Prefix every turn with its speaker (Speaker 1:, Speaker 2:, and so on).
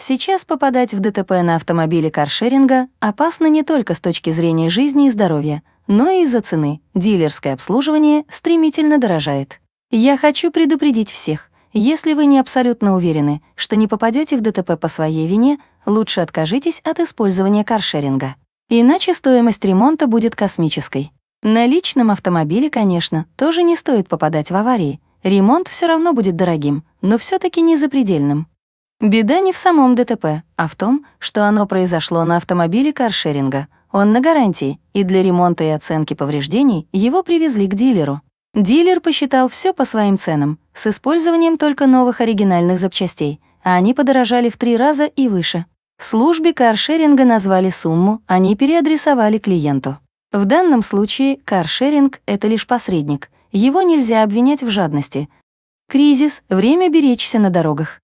Speaker 1: Сейчас попадать в ДТП на автомобиле каршеринга опасно не только с точки зрения жизни и здоровья, но и из-за цены. Дилерское обслуживание стремительно дорожает. Я хочу предупредить всех. Если вы не абсолютно уверены, что не попадете в ДТП по своей вине, лучше откажитесь от использования каршеринга. Иначе стоимость ремонта будет космической. На личном автомобиле, конечно, тоже не стоит попадать в аварии. Ремонт все равно будет дорогим, но все таки не запредельным. Беда не в самом ДТП, а в том, что оно произошло на автомобиле каршеринга. Он на гарантии, и для ремонта и оценки повреждений его привезли к дилеру. Дилер посчитал все по своим ценам, с использованием только новых оригинальных запчастей, а они подорожали в три раза и выше. службе каршеринга назвали сумму, они переадресовали клиенту. В данном случае каршеринг — это лишь посредник, его нельзя обвинять в жадности. Кризис — время беречься на дорогах.